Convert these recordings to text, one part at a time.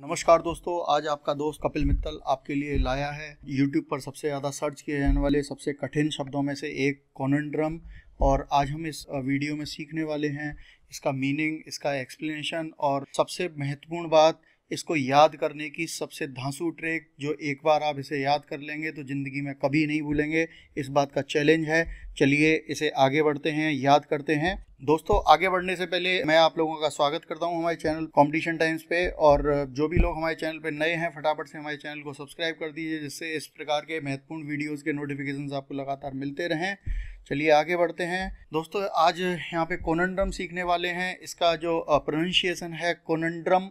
नमस्कार दोस्तों आज आपका दोस्त कपिल मित्तल आपके लिए लाया है यूट्यूब पर सबसे ज़्यादा सर्च किए जाने वाले सबसे कठिन शब्दों में से एक कॉनड्रम और आज हम इस वीडियो में सीखने वाले हैं इसका मीनिंग इसका एक्सप्लेनेशन और सबसे महत्वपूर्ण बात इसको याद करने की सबसे धांसू ट्रेक जो एक बार आप इसे याद कर लेंगे तो ज़िंदगी में कभी नहीं भूलेंगे इस बात का चैलेंज है चलिए इसे आगे बढ़ते हैं याद करते हैं दोस्तों आगे बढ़ने से पहले मैं आप लोगों का स्वागत करता हूं हमारे चैनल कंपटीशन टाइम्स पे और जो भी लोग हमारे चैनल पे नए हैं फटाफट से हमारे चैनल को सब्सक्राइब कर दीजिए जिससे इस प्रकार के महत्वपूर्ण वीडियोज़ के नोटिफिकेशन आपको लगातार मिलते रहें चलिए आगे बढ़ते हैं दोस्तों आज यहाँ पे कोनंड्रम सीखने वाले हैं इसका जो प्रोनंशिएशन है कोनंड्रम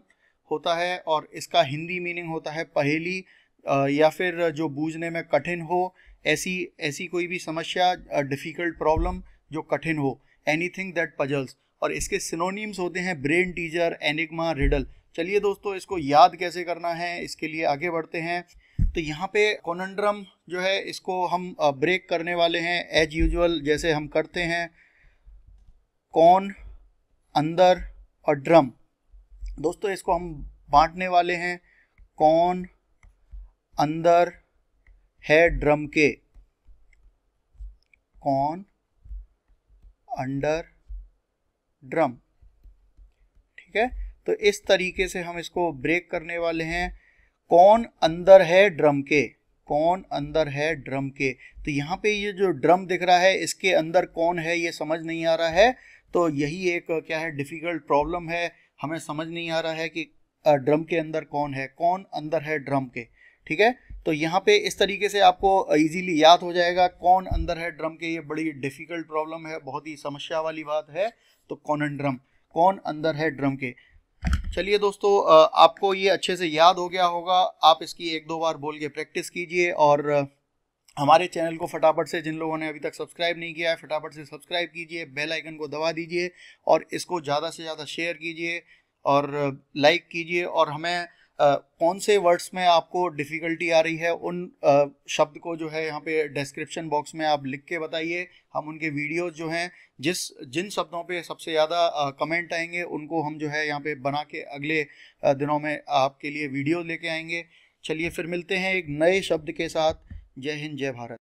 होता है और इसका हिंदी मीनिंग होता है पहेली या फिर जो बूझने में कठिन हो ऐसी ऐसी कोई भी समस्या डिफ़िकल्ट प्रॉब्लम जो कठिन हो एनी थिंग दैट पजल्स और इसके सिनोनिम्स होते हैं ब्रेन टीजर एनिग्मा रिडल चलिए दोस्तों इसको याद कैसे करना है इसके लिए आगे बढ़ते हैं तो यहाँ पे कोनंड्रम जो है इसको हम ब्रेक करने वाले हैं एज यूजल जैसे हम करते हैं कौन अंदर और ड्रम दोस्तों इसको हम बांटने वाले हैं कौन अंदर है ड्रम के कौन अंडर ड्रम ठीक है तो इस तरीके से हम इसको ब्रेक करने वाले हैं कौन अंदर है ड्रम के कौन अंदर है ड्रम के तो यहाँ पे ये जो ड्रम दिख रहा है इसके अंदर कौन है ये समझ नहीं आ रहा है तो यही एक क्या है डिफ़िकल्ट प्रॉब्लम है हमें समझ नहीं आ रहा है कि ड्रम के अंदर कौन है कौन अंदर है ड्रम के ठीक है तो यहाँ पे इस तरीके से आपको इजीली याद हो जाएगा कौन अंदर है ड्रम के ये बड़ी डिफ़िकल्ट प्रॉब्लम है बहुत ही समस्या वाली बात है तो एंड ड्रम कौन अंदर है ड्रम के चलिए दोस्तों आपको ये अच्छे से याद हो गया होगा आप इसकी एक दो बार बोल के प्रैक्टिस कीजिए और हमारे चैनल को फटाफट से जिन लोगों ने अभी तक सब्सक्राइब नहीं किया है फटाफट से सब्सक्राइब कीजिए बेल आइकन को दबा दीजिए और इसको ज़्यादा से ज़्यादा शेयर कीजिए और लाइक कीजिए और हमें आ, कौन से वर्ड्स में आपको डिफ़िकल्टी आ रही है उन आ, शब्द को जो है यहाँ पे डिस्क्रिप्शन बॉक्स में आप लिख के बताइए हम उनके वीडियोस जो हैं जिस जिन शब्दों पे सबसे ज़्यादा कमेंट आएंगे उनको हम जो है यहाँ पे बना के अगले दिनों में आपके लिए वीडियो लेके आएंगे चलिए फिर मिलते हैं एक नए शब्द के साथ जय हिंद जय भारत